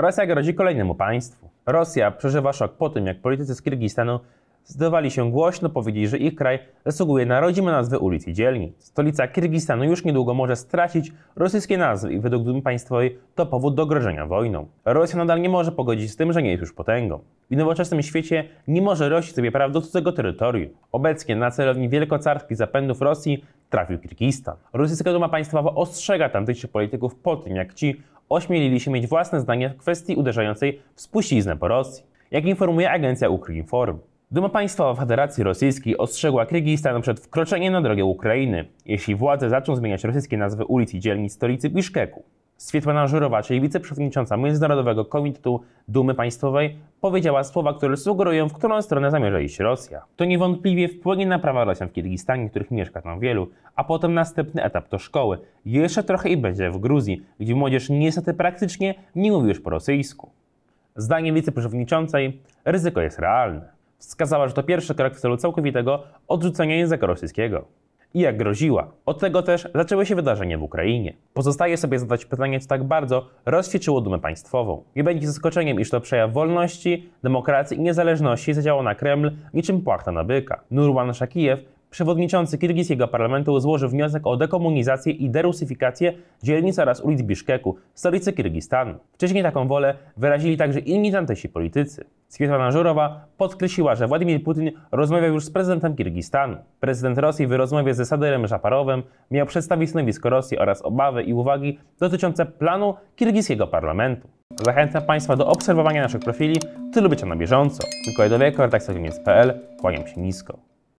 Rosja grozi kolejnemu państwu. Rosja przeżywa szok po tym, jak politycy z Kirgistanu zdecydowali się głośno powiedzieć, że ich kraj zasługuje na rodzime nazwy ulic i dzielnic. Stolica Kirgistanu już niedługo może stracić rosyjskie nazwy i według Dumy Państwowej to powód do grożenia wojną. Rosja nadal nie może pogodzić z tym, że nie jest już potęgą. W nowoczesnym świecie nie może rościć sobie praw do cudzego terytorium. Obecnie na celowni i zapędów Rosji trafił Kirgistan. Rosyjska Duma Państwowa ostrzega tamtejszych polityków po tym, jak ci ośmielili się mieć własne zdanie w kwestii uderzającej w spuściznę po Rosji. Jak informuje agencja Ukrinform, Duma Państwowa Federacji Rosyjskiej ostrzegła Kirgistan przed wkroczeniem na drogę Ukrainy, jeśli władze zaczną zmieniać rosyjskie nazwy ulic i dzielnic stolicy Biszkeku. Swietłana Żurowa, czyli wiceprzewodnicząca Międzynarodowego Komitetu Dumy Państwowej, powiedziała słowa, które sugerują, w którą stronę zamierza iść Rosja. To niewątpliwie wpłynie na prawa Rosjan w Kirgistanie, których mieszka tam wielu, a potem następny etap to szkoły. Jeszcze trochę i będzie w Gruzji, gdzie młodzież niestety praktycznie nie mówi już po rosyjsku. Zdaniem wiceprzewodniczącej ryzyko jest realne. Wskazała, że to pierwszy krok w celu całkowitego odrzucenia języka rosyjskiego i jak groziła. Od tego też zaczęły się wydarzenia w Ukrainie. Pozostaje sobie zadać pytanie, co tak bardzo rozświeczyło dumę państwową. Nie będzie zaskoczeniem, iż to przejaw wolności, demokracji i niezależności zadziałał na Kreml niczym płachta na byka. Nurwan Szakijew Przewodniczący kirgijskiego parlamentu złożył wniosek o dekomunizację i derusyfikację dzielnic oraz ulic Biszkeku, stolicy Kirgistanu. Wcześniej taką wolę wyrazili także inni tamtejsi politycy. Swietlana Żurowa podkreśliła, że Władimir Putin rozmawiał już z prezydentem Kirgistanu. Prezydent Rosji w rozmowie ze Saderem Żaparowem miał przedstawić stanowisko Rosji oraz obawy i uwagi dotyczące planu kirgijskiego parlamentu. Zachęcam Państwa do obserwowania naszych profili, tylu bycia na bieżąco. Mikołaj Dowieko, redakcja Kłaniam się nisko.